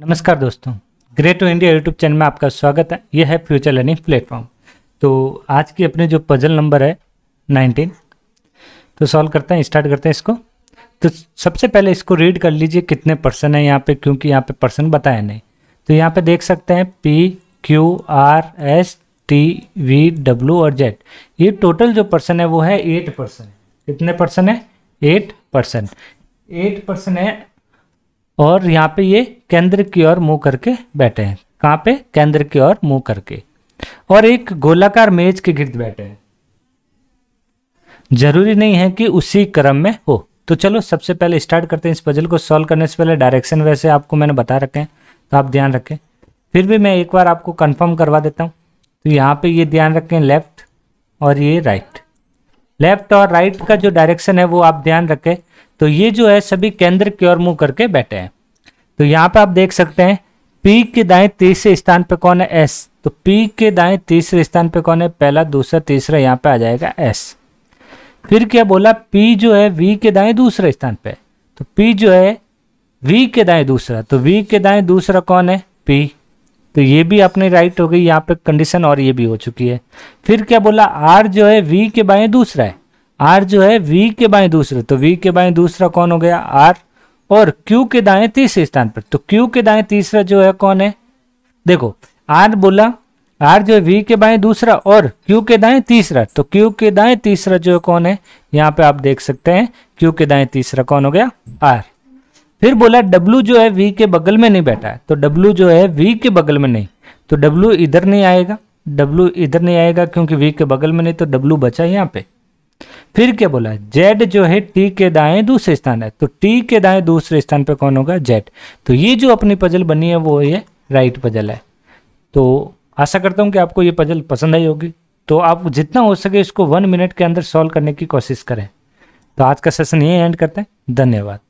नमस्कार दोस्तों great to India YouTube channel में आपका स्वागत है यह है फ्यूचर लर्निंग प्लेटफॉर्म तो आज की अपने जो पजल नंबर है 19 तो सॉल्व करते हैं स्टार्ट करते हैं इसको तो सबसे पहले इसको रीड कर लीजिए कितने पर्सन है यहाँ पे क्योंकि यहाँ पे पर्सन बताया नहीं तो यहाँ पे देख सकते हैं P Q R S T V W और जेड ये टोटल जो पर्सन है वो है एट पर्सन कितने पर्सन है एट पर्सन एट पर्सन है और यहाँ पे ये केंद्र की ओर मुंह करके बैठे हैं कहाँ पे केंद्र की ओर मुंह करके और एक गोलाकार मेज के गिर्द बैठे हैं जरूरी नहीं है कि उसी क्रम में हो तो चलो सबसे पहले स्टार्ट करते हैं इस पजल को सॉल्व करने से पहले डायरेक्शन वैसे आपको मैंने बता रखे हैं तो आप ध्यान रखें फिर भी मैं एक बार आपको कंफर्म करवा देता हूँ तो यहाँ पे ये ध्यान रखें लेफ्ट और ये राइट लेफ्ट और राइट का जो डायरेक्शन है वो आप ध्यान रखें तो ये जो है सभी केंद्र की ओर मुंह करके बैठे हैं तो यहाँ पे आप देख सकते हैं पी के दाएं तीसरे स्थान पे कौन है एस तो पी के दाएं तीसरे स्थान पे कौन है पहला दूसरा तीसरा यहाँ पे आ जाएगा एस फिर क्या बोला पी जो है वी के दाएं दूसरे स्थान पे तो पी जो है वी के दाएं दूसरा तो वी के दाएं दूसरा कौन है पी तो ये भी अपनी राइट हो गई यहाँ पे कंडीशन और ये भी हो चुकी है फिर क्या बोला आर जो है वी के बाएं दूसरा है आर जो है वी के बाएं दूसरे तो वी के बाएं दूसरा कौन हो गया आर और क्यू के दाएं तीसरे स्थान पर तो क्यू के दाएं तीसरा जो है कौन है देखो आर बोला आर जो है वी के बाएं दूसरा और क्यू के दाएं तीसरा तो क्यू के दाएं तीसरा जो है कौन है यहाँ पे आप देख सकते हैं क्यू के दाएं तीसरा कौन हो गया आर फिर बोला डब्लू जो है वी के बगल में नहीं बैठा है तो डब्लू जो है वी के बगल में नहीं तो डब्लू इधर नहीं आएगा डब्लू इधर नहीं आएगा क्योंकि वी के बगल में नहीं तो डब्लू बचा यहाँ पे फिर क्या बोला जेड जो है टी के दाएं दूसरे स्थान है तो टी के दाएं दूसरे स्थान पर कौन होगा जेड तो ये जो अपनी पजल बनी है वो ये राइट पजल है तो आशा करता हूँ कि आपको ये पजल पसंद आई होगी तो आप जितना हो सके इसको वन मिनट के अंदर सॉल्व करने की कोशिश करें तो आज का सेशन ये एंड करते हैं धन्यवाद